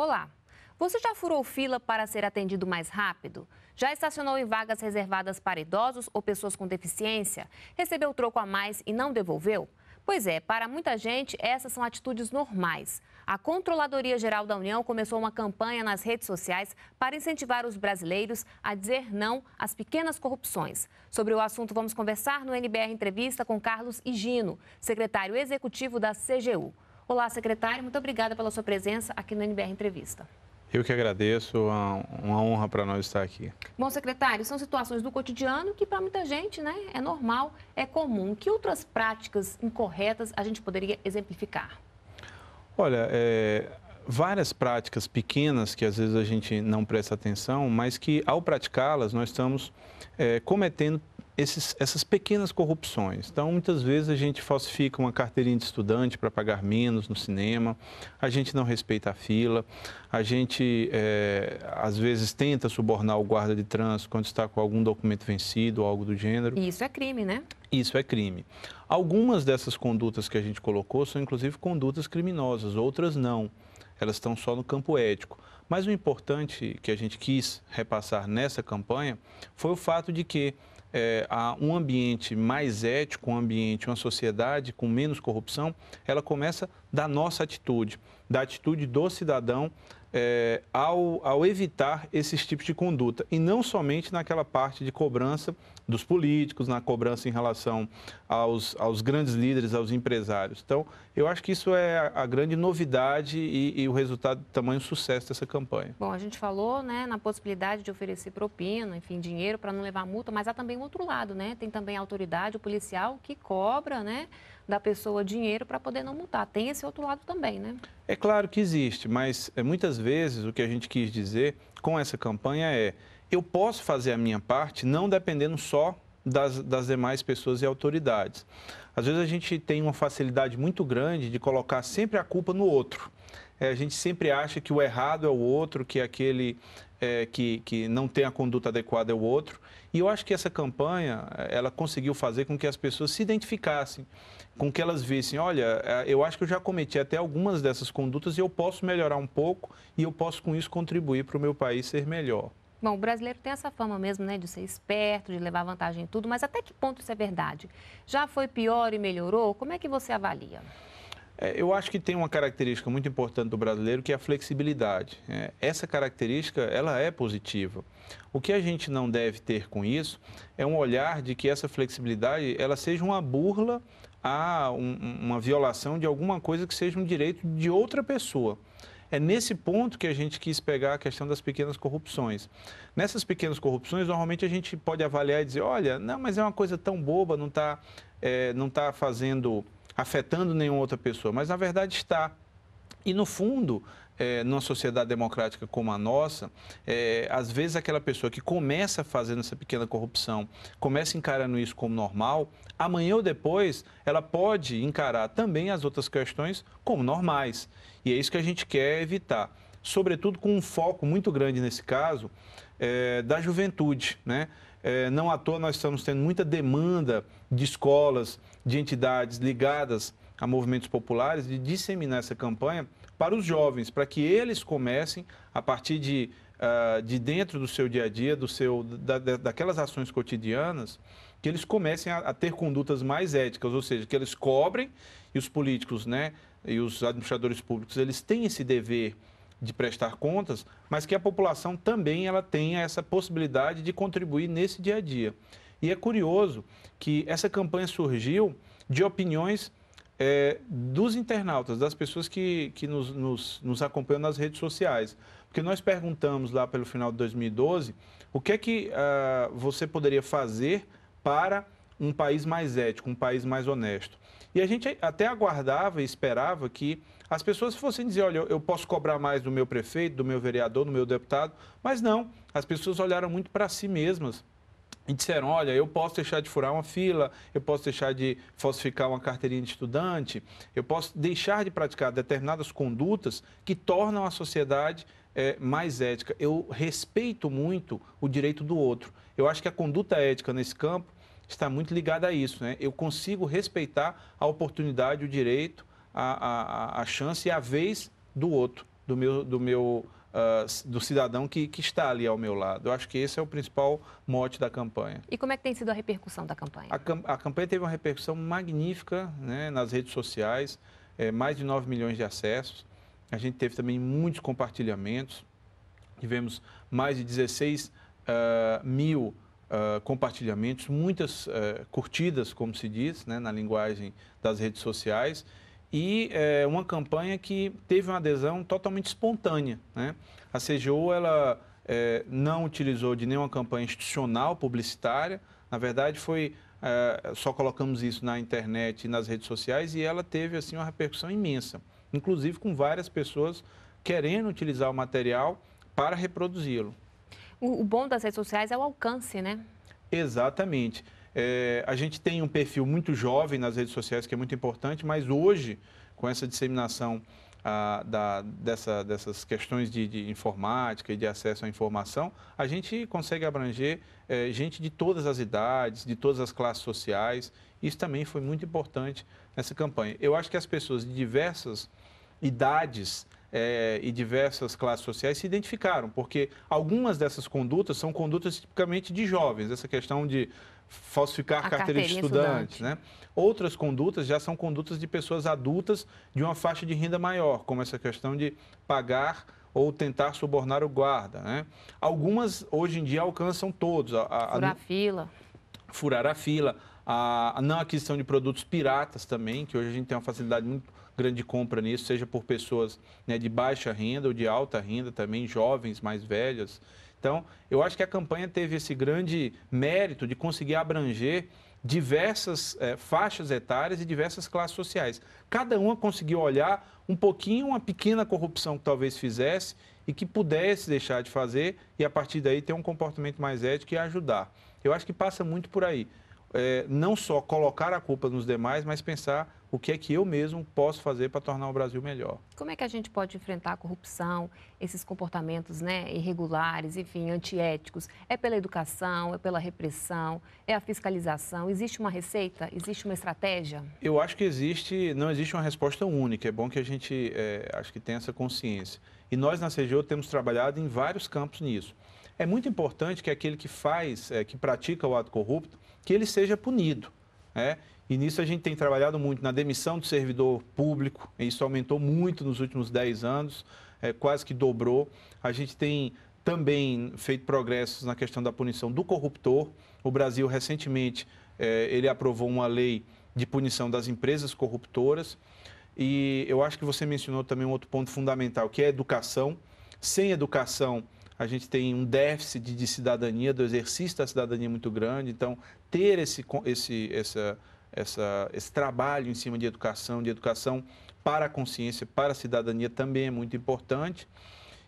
Olá! Você já furou fila para ser atendido mais rápido? Já estacionou em vagas reservadas para idosos ou pessoas com deficiência? Recebeu troco a mais e não devolveu? Pois é, para muita gente, essas são atitudes normais. A Controladoria Geral da União começou uma campanha nas redes sociais para incentivar os brasileiros a dizer não às pequenas corrupções. Sobre o assunto, vamos conversar no NBR Entrevista com Carlos Higino, secretário executivo da CGU. Olá, secretário, muito obrigada pela sua presença aqui no NBR Entrevista. Eu que agradeço, é uma honra para nós estar aqui. Bom, secretário, são situações do cotidiano que para muita gente né, é normal, é comum. Que outras práticas incorretas a gente poderia exemplificar? Olha, é, várias práticas pequenas que às vezes a gente não presta atenção, mas que ao praticá-las nós estamos é, cometendo esses, essas pequenas corrupções. Então, muitas vezes a gente falsifica uma carteirinha de estudante para pagar menos no cinema, a gente não respeita a fila, a gente é, às vezes tenta subornar o guarda de trânsito quando está com algum documento vencido ou algo do gênero. isso é crime, né? Isso é crime. Algumas dessas condutas que a gente colocou são inclusive condutas criminosas, outras não. Elas estão só no campo ético. Mas o importante que a gente quis repassar nessa campanha foi o fato de que é, a um ambiente mais ético, um ambiente, uma sociedade com menos corrupção, ela começa da nossa atitude, da atitude do cidadão é, ao, ao, evitar esses tipos de conduta. E não somente naquela parte de cobrança dos políticos, na cobrança em relação aos, aos grandes líderes, aos empresários. Então, eu acho que isso é a, a grande novidade e, e, o resultado, tamanho sucesso dessa campanha. Bom, a gente falou né, na possibilidade de oferecer propina, enfim, dinheiro para não levar multa, mas há também outro lado, né? Tem também a autoridade, o policial, que cobra, né? da pessoa dinheiro para poder não multar. Tem esse outro lado também, né? É claro que existe, mas é, muitas vezes o que a gente quis dizer com essa campanha é: eu posso fazer a minha parte não dependendo só das, das demais pessoas e autoridades. Às vezes a gente tem uma facilidade muito grande de colocar sempre a culpa no outro. É, a gente sempre acha que o errado é o outro, que aquele é, que, que não tem a conduta adequada é o outro. E eu acho que essa campanha, ela conseguiu fazer com que as pessoas se identificassem com que elas vissem, olha, é, eu acho que eu já cometi até algumas dessas condutas e eu posso melhorar um pouco e eu posso com isso contribuir para o meu país ser melhor. Bom, o brasileiro tem essa fama mesmo, né, de ser esperto, de levar vantagem em tudo, mas até que ponto isso é verdade? Já foi pior e melhorou? Como é que você avalia? É, eu acho que tem uma característica muito importante do brasileiro que é a flexibilidade. É, essa característica ela é positiva. O que a gente não deve ter com isso é um olhar de que essa flexibilidade ela seja uma burla há um, uma violação de alguma coisa que seja um direito de outra pessoa. É nesse ponto que a gente quis pegar a questão das pequenas corrupções. Nessas pequenas corrupções, normalmente a gente pode avaliar e dizer: olha, não, mas é uma coisa tão boba, não está é, não tá fazendo, afetando nenhuma outra pessoa. Mas na verdade está. E no fundo, é, numa sociedade democrática como a nossa, é, às vezes aquela pessoa que começa fazendo essa pequena corrupção, começa encarando isso como normal, amanhã ou depois ela pode encarar também as outras questões como normais. E é isso que a gente quer evitar. Sobretudo com um foco muito grande nesse caso é, da juventude, né? É, não à toa nós estamos tendo muita demanda de escolas, de entidades ligadas a movimentos populares, de disseminar essa campanha para os jovens, para que eles comecem a partir de, uh, de dentro do seu dia a dia, do seu, da, da, daquelas ações cotidianas, que eles comecem a, a, ter condutas mais éticas, ou seja, que eles cobrem e os políticos né, e os administradores públicos eles têm esse dever de prestar contas, mas que a população também ela tenha essa possibilidade de contribuir nesse dia a dia. E é curioso que essa campanha surgiu de opiniões é, dos internautas, das pessoas que, que nos, nos, nos acompanham nas redes sociais. Porque nós perguntamos lá pelo final de 2012 o que é que uh, você poderia fazer para um país mais ético, um país mais honesto. E a gente até aguardava e esperava que as pessoas fossem dizer, olha, eu posso cobrar mais do meu prefeito, do meu vereador, do meu deputado, mas não, as pessoas olharam muito para si mesmas e disseram: olha, eu posso deixar de furar uma fila, eu posso deixar de falsificar uma carteirinha de estudante, eu posso deixar de praticar determinadas condutas que tornam a sociedade é, mais ética. Eu respeito muito o direito do outro. Eu acho que a conduta ética nesse campo está muito ligada a isso. Né? Eu consigo respeitar a oportunidade, o direito, a, a, a chance e a vez do outro, do meu, do meu uh, do cidadão que, que está ali ao meu lado. Eu acho que esse é o principal mote da campanha. E como é que tem sido a repercussão da campanha? A, a campanha teve uma repercussão magnífica né, nas redes sociais, é, mais de 9 milhões de acessos. A gente teve também muitos compartilhamentos, tivemos mais de 16 uh, ah, mil Uh, compartilhamentos, muitas uh, curtidas, como se diz, né, na linguagem das redes sociais e é, uma campanha que teve uma adesão totalmente espontânea. Né? A CGU ela, é, não utilizou de nenhuma campanha institucional publicitária, na verdade foi é, só colocamos isso na internet e nas redes sociais e ela teve assim uma repercussão imensa, inclusive com várias pessoas querendo utilizar o material para reproduzi-lo. O, o bom das redes sociais é o alcance, né? Exatamente. É, a gente tem um perfil muito jovem nas redes sociais, que é muito importante, mas hoje, com essa disseminação ah, da, dessa, dessas questões de, de, informática e de acesso à informação, a gente consegue abranger é, gente de todas as idades, de todas as classes sociais. Isso também foi muito importante nessa campanha. Eu acho que as pessoas de diversas idades é, e diversas classes sociais se identificaram, porque algumas dessas condutas são condutas tipicamente de jovens, essa questão de falsificar a carteira, de estudante, estudante, né? Outras condutas já são condutas de pessoas adultas de uma faixa de renda maior, como essa questão de pagar ou tentar subornar o guarda, né? Algumas hoje em dia alcançam todos. A, a, furar a fila. Furar a fila, a, a não aquisição de produtos piratas também, que hoje a gente tem uma facilidade muito grande de compra nisso, seja por pessoas né, de baixa renda ou de alta renda também, jovens, mais velhas. Então, eu acho que a campanha teve esse grande mérito de conseguir abranger diversas é, faixas etárias e diversas classes sociais. Cada uma conseguiu olhar um pouquinho uma pequena corrupção que talvez fizesse e que pudesse deixar de fazer e a partir daí ter um comportamento mais ético e ajudar. Eu acho que passa muito por aí. É, não só colocar a culpa nos demais, mas pensar o que é que eu mesmo posso fazer para tornar o Brasil melhor. Como é que a gente pode enfrentar a corrupção, esses comportamentos né, irregulares, enfim, antiéticos? É pela educação, é pela repressão, é a fiscalização? Existe uma receita? Existe uma estratégia? Eu acho que existe, não existe uma resposta única. É bom que a gente, é, acho que tenha essa consciência. E nós na CGO temos trabalhado em vários campos nisso. É muito importante que aquele que faz, é, que pratica o ato corrupto, que ele seja punido é, e nisso a gente tem trabalhado muito na demissão do servidor público, isso aumentou muito nos últimos 10 anos, é, quase que dobrou. A gente tem também feito progressos na questão da punição do corruptor. O Brasil, recentemente, é, ele aprovou uma lei de punição das empresas corruptoras. E eu acho que você mencionou também um outro ponto fundamental, que é a educação. Sem educação, a gente tem um déficit de, cidadania, do exercício da cidadania muito grande. Então, ter esse, esse, essa, essa, esse trabalho em cima de educação, de educação para a consciência, para a cidadania, também é muito importante.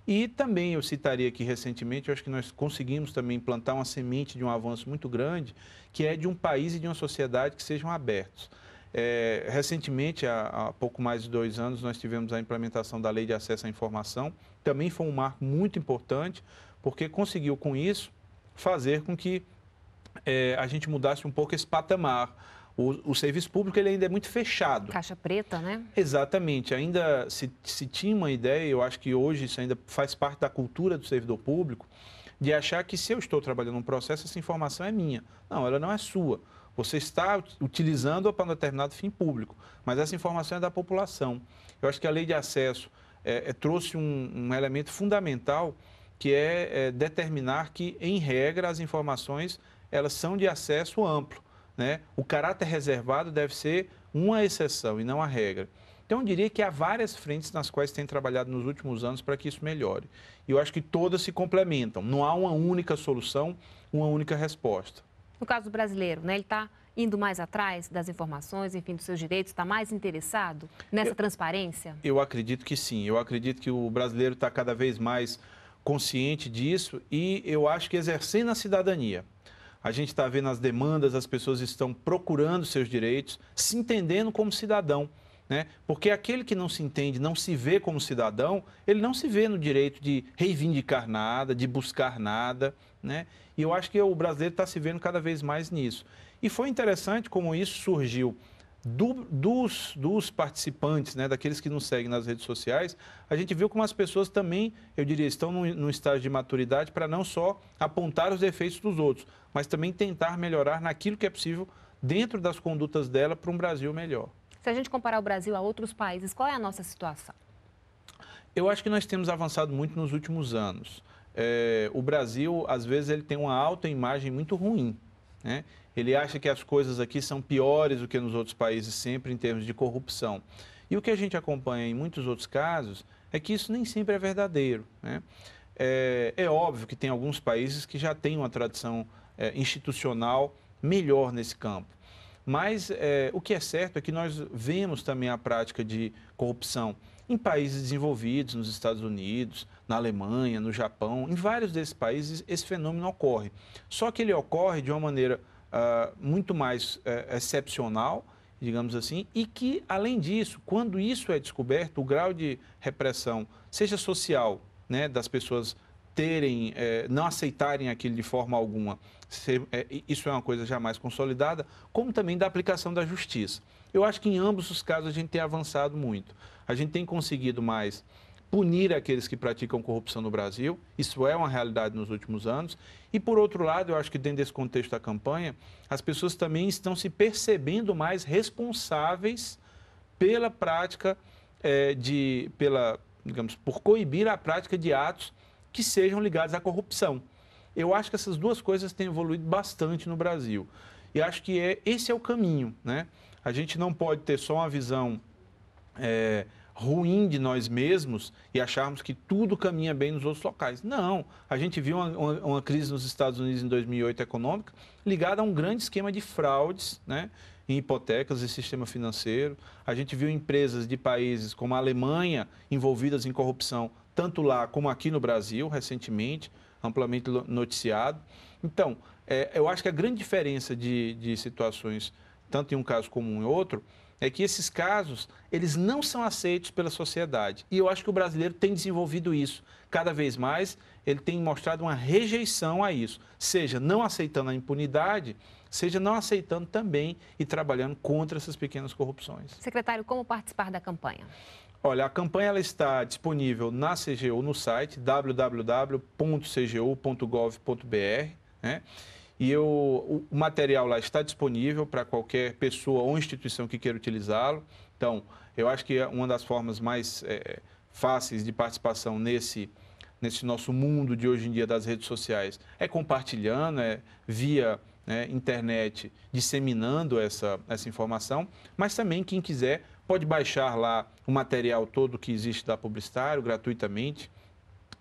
E também eu citaria aqui recentemente, eu acho que nós conseguimos também plantar uma semente de um avanço muito grande, que é de um país e de uma sociedade que sejam abertos. É, recentemente, há, há, pouco mais de dois anos, nós tivemos a implementação da Lei de Acesso à Informação. Também foi um marco muito importante, porque conseguiu, com isso, fazer com que é, a gente mudasse um pouco esse patamar. O, o, serviço público ele ainda é muito fechado. Caixa preta, né? Exatamente. Ainda se, se tinha uma ideia, eu acho que hoje isso ainda faz parte da cultura do servidor público, de achar que se eu estou trabalhando um processo, essa informação é minha. Não, ela não é sua. Você está utilizando-a para um determinado fim público, mas essa informação é da população. Eu acho que a lei de acesso é, é, trouxe um, um, elemento fundamental que é, é determinar que, em regra, as informações elas são de acesso amplo. Né? O caráter reservado deve ser uma exceção e não a regra. Então, eu diria que há várias frentes nas quais tem trabalhado nos últimos anos para que isso melhore. E eu acho que todas se complementam. Não há uma única solução, uma única resposta no caso brasileiro, né? Ele está indo mais atrás das informações, enfim, dos seus direitos, está mais interessado nessa eu, transparência? Eu acredito que sim. Eu acredito que o brasileiro está cada vez mais consciente disso e eu acho que exercendo a cidadania. A gente está vendo as demandas, as pessoas estão procurando seus direitos, se entendendo como cidadão. Né? Porque aquele que não se entende, não se vê como cidadão, ele não se vê no direito de reivindicar nada, de buscar nada. Né? E eu acho que o brasileiro está se vendo cada vez mais nisso. E foi interessante como isso surgiu. Do, dos, dos, participantes, né, daqueles que nos seguem nas redes sociais, a gente viu como as pessoas também, eu diria, estão num, num estágio de maturidade para não só apontar os defeitos dos outros, mas também tentar melhorar naquilo que é possível dentro das condutas dela para um Brasil melhor. Se a gente comparar o Brasil a outros países, qual é a nossa situação? Eu acho que nós temos avançado muito nos últimos anos. É, o Brasil, às vezes, ele tem uma alta imagem muito ruim. Né? Ele acha que as coisas aqui são piores do que nos outros países sempre em termos de corrupção. E o que a gente acompanha em muitos outros casos é que isso nem sempre é verdadeiro. Né? É, é, óbvio que tem alguns países que já têm uma tradição é, institucional melhor nesse campo. Mas é, o que é certo é que nós vemos também a prática de corrupção em países desenvolvidos, nos Estados Unidos, na Alemanha, no Japão, em vários desses países esse fenômeno ocorre. Só que ele ocorre de uma maneira uh, muito mais uh, excepcional, digamos assim, e que, além disso, quando isso é descoberto, o grau de repressão, seja social, né, das pessoas terem, é, não aceitarem aquilo de forma alguma, ser, é, isso é uma coisa jamais consolidada, como também da aplicação da justiça. Eu acho que em ambos os casos a gente tem avançado muito. A gente tem conseguido mais punir aqueles que praticam corrupção no Brasil, isso é uma realidade nos últimos anos. E por outro lado, eu acho que dentro desse contexto da campanha, as pessoas também estão se percebendo mais responsáveis pela prática é, de, pela, digamos, por coibir a prática de atos que sejam ligados à corrupção. Eu acho que essas duas coisas têm evoluído bastante no Brasil. E acho que é, esse é o caminho, né? A gente não pode ter só uma visão é, ruim de nós mesmos e acharmos que tudo caminha bem nos outros locais. Não, a gente viu uma, uma, uma crise nos Estados Unidos em 2008 econômica ligada a um grande esquema de fraudes, né? em hipotecas e sistema financeiro. A gente viu empresas de países como a Alemanha envolvidas em corrupção, tanto lá como aqui no Brasil, recentemente amplamente noticiado. Então, é, eu acho que a grande diferença de, de situações, tanto em um caso como em outro, é que esses casos, eles não são aceitos pela sociedade. E eu acho que o brasileiro tem desenvolvido isso. Cada vez mais, ele tem mostrado uma rejeição a isso, seja não aceitando a impunidade, seja não aceitando também e trabalhando contra essas pequenas corrupções. Secretário, como participar da campanha? Olha, a campanha ela está disponível na CGU no site www.cgu.gov.br, né? E eu, o, material lá está disponível para qualquer pessoa ou instituição que queira utilizá-lo. Então, eu acho que é uma das formas mais é, fáceis de participação nesse, nesse nosso mundo de hoje em dia das redes sociais é compartilhando, é via né, internet, disseminando essa, essa informação, mas também quem quiser pode baixar lá o material todo que existe da Publicitário gratuitamente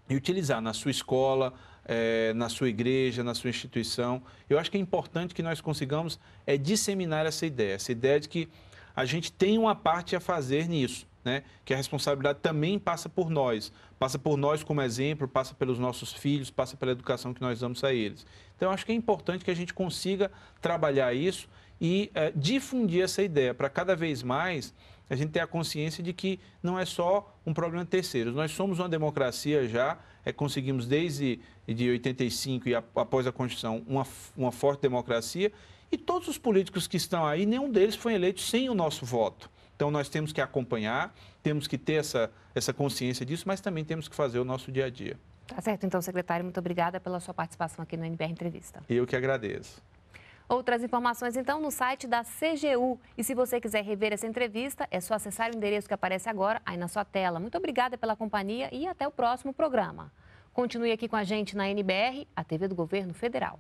e utilizar na sua escola, é, na sua igreja, na sua instituição. Eu acho que é importante que nós consigamos é, disseminar essa ideia, essa ideia de que a gente tem uma parte a fazer nisso. Né? Que a responsabilidade também passa por nós, passa por nós como exemplo, passa pelos nossos filhos, passa pela educação que nós damos a eles. Então, acho que é importante que a gente consiga trabalhar isso e é, difundir essa ideia para cada vez mais a gente ter a consciência de que não é só um problema de terceiros. Nós somos uma democracia já, é, conseguimos desde de 85 e a, após a Constituição uma, uma forte democracia, e todos os políticos que estão aí, nenhum deles foi eleito sem o nosso voto. Então nós temos que acompanhar, temos que ter essa, essa consciência disso, mas também temos que fazer o nosso dia a dia. Tá certo, então, secretário, muito obrigada pela sua participação aqui no NBR Entrevista. Eu que agradeço. Outras informações, então, no site da CGU. E se você quiser rever essa entrevista, é só acessar o endereço que aparece agora aí na sua tela. Muito obrigada pela companhia e até o próximo programa. Continue aqui com a gente na NBR, a TV do Governo Federal.